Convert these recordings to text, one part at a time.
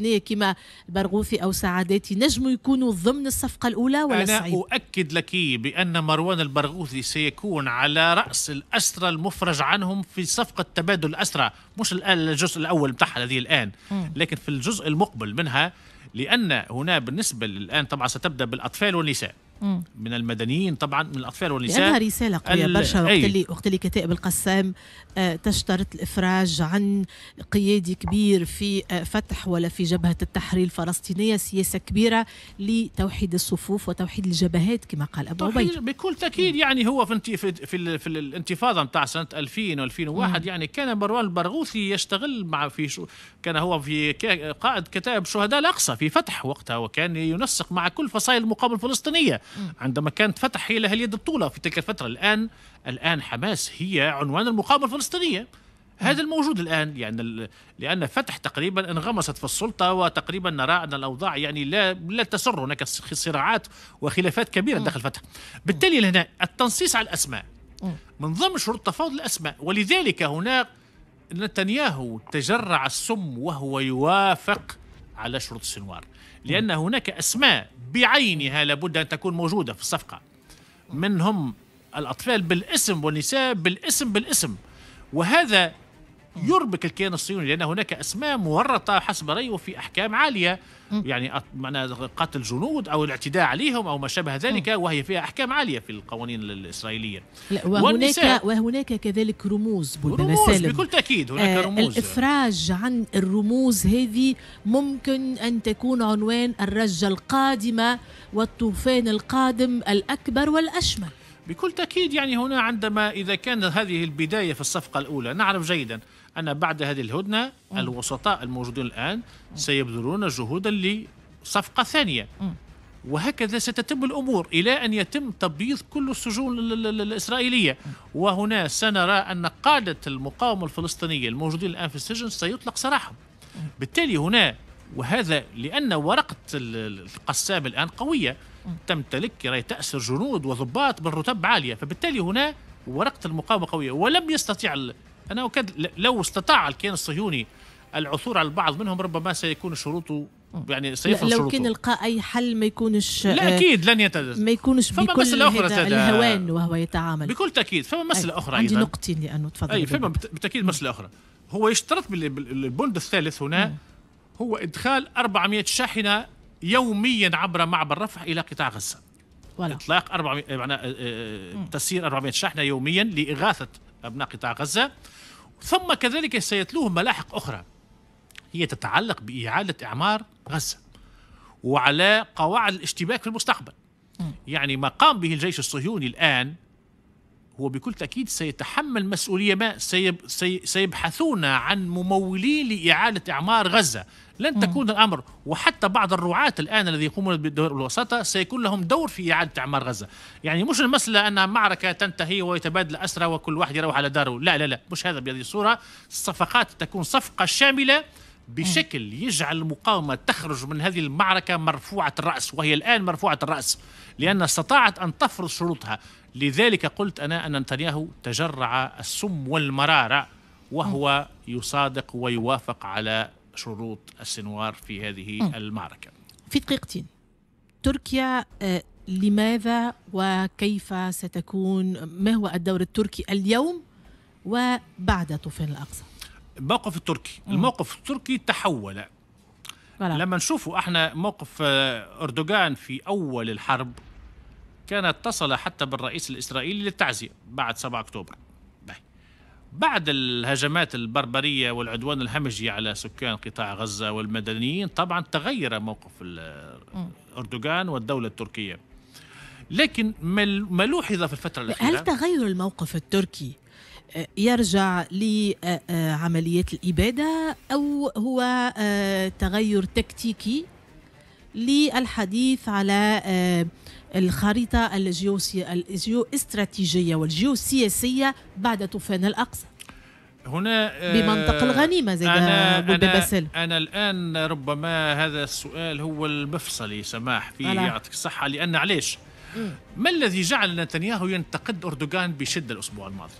الفلسطينيه كما البرغوثي او سعاداتي نجموا يكونوا ضمن الصفقه الاولى ولا أنا صعيب؟ اؤكد لك بان مروان البرغوثي سيكون على راس الاسرى المفرج عنهم في صفقه تبادل الاسرى مش الجزء الاول بتاعها الذي الان لكن في الجزء المقبل منها لان هنا بالنسبه الان طبعا ستبدا بالاطفال والنساء من المدنيين طبعا من الاطفال والنساء لانها رساله قويه برشا وقت اللي وقت اللي كتائب القسام آه، تشترط الافراج عن قيادي كبير في آه، فتح ولا في جبهه التحرير الفلسطينيه سياسه كبيره لتوحيد الصفوف وتوحيد الجبهات كما قال ابو عبيد بكل تاكيد يعني هو في في, في, في الانتفاضه نتاع سنه 2000 و2001 يعني كان مروان البرغوثي يشتغل مع في شو كان هو في قائد كتائب شهداء الاقصى في فتح وقتها وكان ينسق مع كل فصائل المقاومه الفلسطينيه عندما كانت فتح هي لها اليد الطولة في تلك الفترة الآن الآن حماس هي عنوان المقاومة الفلسطينية هذا الموجود الان يعني لان فتح تقريبا انغمست في السلطه وتقريبا نرى ان الاوضاع يعني لا لا تسر هناك صراعات وخلافات كبيره داخل فتح بالتالي هنا التنصيص على الاسماء من ضمن شروط تفاوض الاسماء ولذلك هناك نتنياهو تجرع السم وهو يوافق على شروط السنوار لأن هناك أسماء بعينها لابد أن تكون موجودة في الصفقة منهم الأطفال بالاسم والنساء بالاسم بالاسم وهذا يربك الكيان الصهيوني لأن هناك أسماء مورطة حسب رأيه في أحكام عالية يعني قتل جنود أو الاعتداء عليهم أو ما شابه ذلك وهي فيها أحكام عالية في القوانين الإسرائيلية لا وهناك, وهناك كذلك رموز رموز بكل تأكيد هناك آه رموز الإفراج عن الرموز هذه ممكن أن تكون عنوان الرجة القادمة والطوفان القادم الأكبر والأشمل بكل تأكيد يعني هنا عندما إذا كان هذه البداية في الصفقة الأولى نعرف جيدا أن بعد هذه الهدنة الوسطاء الموجودون الآن سيبذلون جهودا لصفقة ثانية وهكذا ستتم الامور الى ان يتم تبييض كل السجون الاسرائيليه وهنا سنرى ان قاده المقاومه الفلسطينيه الموجودين الان في السجن سيطلق سراحهم بالتالي هنا وهذا لأن ورقة القسام الآن قوية تمتلك راي تأسر جنود وضباط بالرتب عالية فبالتالي هنا ورقة المقاومة قوية ولم يستطيع أنا أكد لو استطاع الكيان الصهيوني العثور على البعض منهم ربما سيكون شروطه يعني سيفرض لو كان لقى اي حل ما يكونش آه، لا اكيد لن يتدرس ما يكونش فما بكل مسألة أخرى الهوان وهو يتعامل بكل تاكيد فما مساله اخرى عندي أيضاً. نقطتين لانه تفضل اي فما بالتاكيد مساله اخرى هو يشترط بالبند الثالث هنا م. هو إدخال 400 شاحنة يوميا عبر معبر رفح إلى قطاع غزة ولا. إطلاق 400 آه، معنا آه، آه، تسيير 400 شاحنة يوميا لإغاثة أبناء قطاع غزة ثم كذلك سيتلوهم ملاحق أخرى هي تتعلق بإعادة إعمار غزة وعلى قواعد الاشتباك في المستقبل يعني ما قام به الجيش الصهيوني الآن هو بكل تأكيد سيتحمل مسؤولية ما سيب سي سيبحثون عن ممولين لإعادة إعمار غزة لن م. تكون الأمر وحتى بعض الرعاة الآن الذي يقومون بالدور الوساطة سيكون لهم دور في إعادة إعمار غزة يعني مش المسألة أن معركة تنتهي ويتبادل أسرة وكل واحد يروح على داره لا لا لا مش هذا بهذه الصورة الصفقات تكون صفقة شاملة بشكل يجعل المقاومة تخرج من هذه المعركة مرفوعة الرأس وهي الآن مرفوعة الرأس لأن استطاعت أن تفرض شروطها لذلك قلت أنا أن نتنياهو تجرع السم والمرارة وهو يصادق ويوافق على شروط السنوار في هذه المعركة في دقيقتين تركيا آه، لماذا وكيف ستكون ما هو الدور التركي اليوم وبعد طوفان الأقصى الموقف التركي الموقف التركي تحول لما نشوفوا احنا موقف آه، اردوغان في اول الحرب كان اتصل حتى بالرئيس الإسرائيلي للتعزية بعد 7 أكتوبر بعد الهجمات البربرية والعدوان الهمجي على سكان قطاع غزة والمدنيين طبعا تغير موقف أردوغان والدولة التركية لكن ما لوحظ في الفترة الأخيرة هل تغير الموقف التركي يرجع لعمليات آه، آه، الإبادة أو هو آه، تغير تكتيكي للحديث على آه، الخريطة الجيو استراتيجية والجيو سياسية بعد طوفان الأقصى هنا آه، بمنطق الغنيمة زي أنا, أنا, بسل. أنا الآن ربما هذا السؤال هو المفصلي سماح فيه يعطيك الصحة لأن علاش ما الذي جعل نتنياهو ينتقد أردوغان بشدة الأسبوع الماضي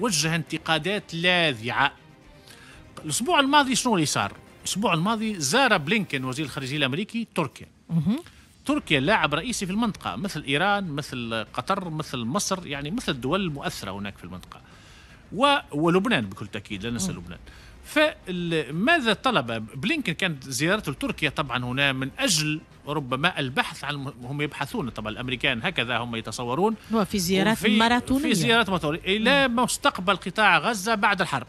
وجه انتقادات لاذعة الأسبوع الماضي شنو اللي صار الاسبوع الماضي زار بلينكن وزير الخارجيه الامريكي تركيا تركيا لاعب رئيسي في المنطقه مثل ايران مثل قطر مثل مصر يعني مثل الدول المؤثره هناك في المنطقه و... ولبنان بكل تاكيد لا ننسى لبنان فماذا طلب بلينكن كانت زيارته لتركيا طبعا هنا من اجل ربما البحث عن هم يبحثون طبعا الامريكان هكذا هم يتصورون وفي زيارات ماراثونيه في زيارات ماراثونيه الى مستقبل قطاع غزه بعد الحرب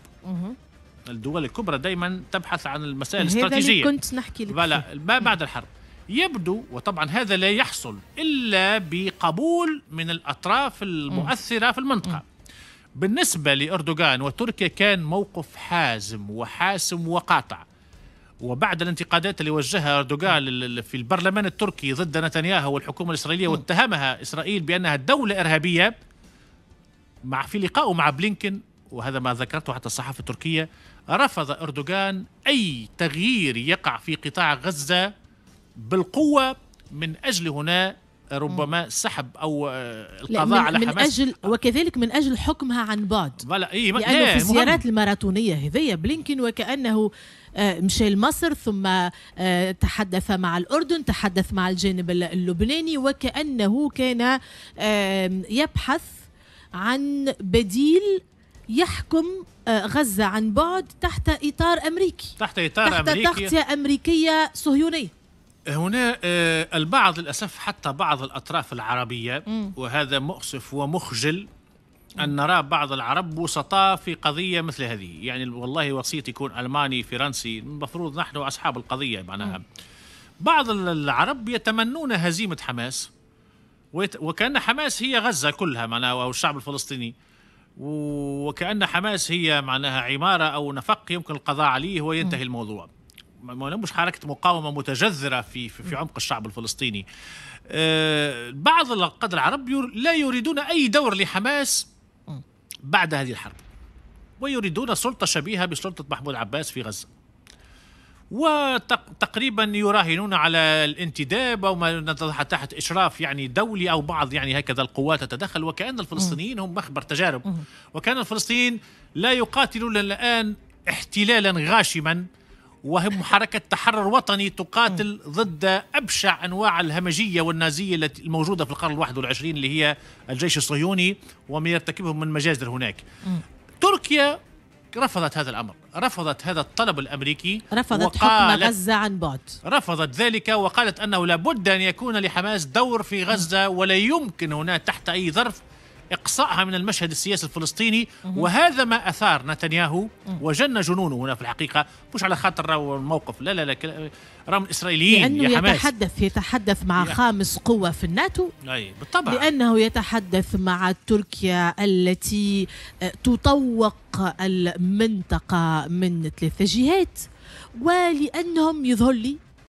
الدول الكبرى دائما تبحث عن المسائل الاستراتيجيه كنت نحكي لك بلا ما بعد الحرب يبدو وطبعا هذا لا يحصل الا بقبول من الاطراف المؤثره في المنطقه بالنسبه لاردوغان وتركيا كان موقف حازم وحاسم وقاطع وبعد الانتقادات اللي وجهها اردوغان في البرلمان التركي ضد نتنياهو والحكومه الاسرائيليه واتهمها اسرائيل بانها دوله ارهابيه مع في لقائه مع بلينكن وهذا ما ذكرته حتى الصحافة التركية رفض أردوغان أي تغيير يقع في قطاع غزة بالقوة من أجل هنا ربما سحب او آه، القضاء على حماس من اجل وكذلك من اجل حكمها عن بعد لا إيه لانه في الزيارات الماراثونيه هذيا بلينكن وكانه آه، مشى لمصر ثم آه، تحدث مع الأردن تحدث مع الجانب اللبناني وكأنه كان يبحث عن بديل يحكم آه، غزة عن بعد تحت إطار أمريكي تحت إطار تحت أمريكي تحت تغطية أمريكية صهيونية هنا آه، البعض للأسف حتى بعض الأطراف العربية وهذا مؤسف ومخجل أن نرى بعض العرب وسطاء في قضية مثل هذه يعني والله وسيط يكون ألماني فرنسي المفروض نحن أصحاب القضية معناها بعض العرب يتمنون هزيمة حماس وكأن حماس هي غزة كلها معناها والشعب الفلسطيني وكأن حماس هي معناها عمارة أو نفق يمكن القضاء عليه وينتهي الموضوع مش حركة مقاومة متجذرة في, في, في عمق الشعب الفلسطيني آه، بعض القادة العرب لا يريدون أي دور لحماس بعد هذه الحرب ويريدون سلطة شبيهة بسلطة محمود عباس في غزة وتقريبا يراهنون على الانتداب او ما تحت اشراف يعني دولي او بعض يعني هكذا القوات تتدخل وكان الفلسطينيين هم مخبر تجارب وكان الفلسطينيين لا يقاتلون الان احتلالا غاشما وهم حركة تحرر وطني تقاتل ضد أبشع أنواع الهمجية والنازية التي الموجودة في القرن الواحد والعشرين اللي هي الجيش الصهيوني وما يرتكبهم من مجازر هناك تركيا رفضت هذا الأمر رفضت هذا الطلب الأمريكي رفضت حكم غزة عن بعد رفضت ذلك وقالت أنه لابد أن يكون لحماس دور في غزة ولا يمكن هنا تحت أي ظرف إقصائها من المشهد السياسي الفلسطيني وهذا ما أثار نتنياهو وجن جنونه هنا في الحقيقة مش على خاطر الموقف لا لا لا رغم الإسرائيليين لأنه يا حماس يتحدث يتحدث مع خامس قوة في الناتو أي بالطبع لأنه يتحدث مع تركيا التي آه، تطوق المنطقة من ثلاث جهات ولأنهم يظهر لي